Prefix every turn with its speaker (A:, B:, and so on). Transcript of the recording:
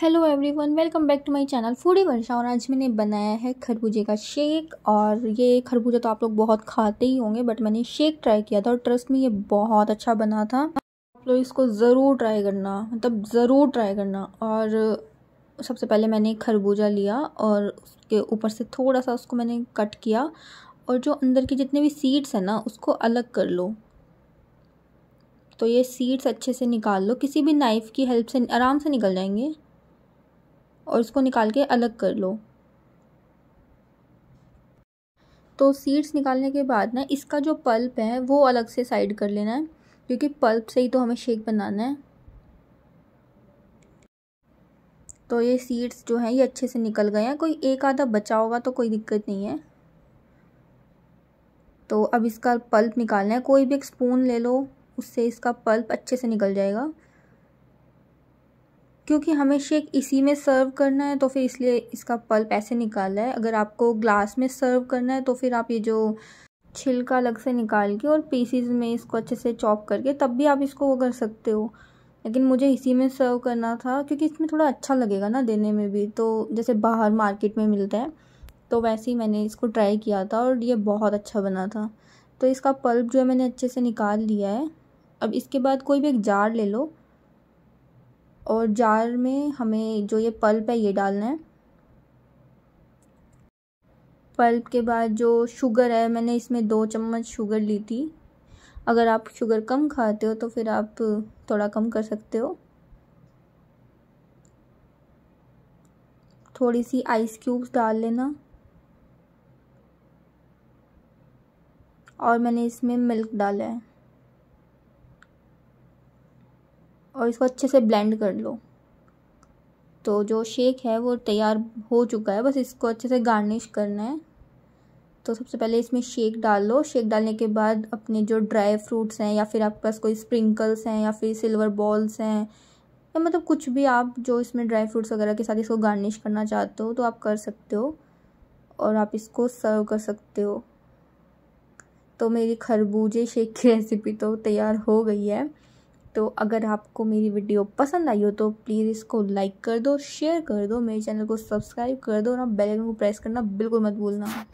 A: hello everyone welcome back to my channel foodie Varsha और आज मैंने बनाया है खरबूजे का शेक और ये खरबूजा तो आप लोग बहुत खाते ही होंगे बट मैंने शेक ट्राई किया था और ट्रस्ट में ये बहुत अच्छा बना था आप लोग इसको ज़रूर ट्राई करना मतलब ज़रूर ट्राई करना और सबसे पहले मैंने खरबूजा लिया और उसके ऊपर से थोड़ा सा उसको मैंने कट किया और जो अंदर के जितने भी सीड्स हैं ना उसको अलग कर लो तो ये सीड्स अच्छे से निकाल लो किसी भी नाइफ़ की हेल्प से आराम से निकल जाएंगे और उसको निकाल के अलग कर लो तो सीड्स निकालने के बाद ना इसका जो पल्प है वो अलग से साइड कर लेना है क्योंकि पल्प से ही तो हमें शेक बनाना है तो ये सीड्स जो हैं ये अच्छे से निकल गए हैं कोई एक आधा बचा होगा तो कोई दिक्कत नहीं है तो अब इसका पल्प निकालना है कोई भी एक स्पून ले लो उससे इसका पल्प अच्छे से निकल जाएगा क्योंकि हमें शेक इसी में सर्व करना है तो फिर इसलिए इसका पल्प ऐसे निकाला है अगर आपको ग्लास में सर्व करना है तो फिर आप ये जो छिलका अलग से निकाल के और पीसीज में इसको अच्छे से चॉप करके तब भी आप इसको वो कर सकते हो लेकिन मुझे इसी में सर्व करना था क्योंकि इसमें थोड़ा अच्छा लगेगा ना देने में भी तो जैसे बाहर मार्केट में मिलता है तो वैसे ही मैंने इसको ट्राई किया था और ये बहुत अच्छा बना था तो इसका पल्प जो है मैंने अच्छे से निकाल लिया है अब इसके बाद कोई भी एक जार ले लो और जार में हमें जो ये पल्प है ये डालना है पल्प के बाद जो शुगर है मैंने इसमें दो चम्मच शुगर ली थी अगर आप शुगर कम खाते हो तो फिर आप थोड़ा कम कर सकते हो थोड़ी सी आइस क्यूब्स डाल लेना और मैंने इसमें मिल्क डाला है और इसको अच्छे से ब्लेंड कर लो तो जो शेक है वो तैयार हो चुका है बस इसको अच्छे से गार्निश करना है तो सबसे पहले इसमें शेक डाल लो शेक डालने के बाद अपने जो ड्राई फ्रूट्स हैं या फिर आपके पास कोई स्प्रिंकल्स हैं या फिर सिल्वर बॉल्स हैं या मतलब कुछ भी आप जो इसमें ड्राई फ्रूट्स वगैरह के साथ इसको गार्निश करना चाहते हो तो आप कर सकते हो और आप इसको सर्व कर सकते हो तो मेरी खरबूजे शेक की रेसिपी तो तैयार हो गई है तो अगर आपको मेरी वीडियो पसंद आई हो तो प्लीज़ इसको लाइक कर दो शेयर कर दो मेरे चैनल को सब्सक्राइब कर दो और बेल आइकन को प्रेस करना बिल्कुल मत भूलना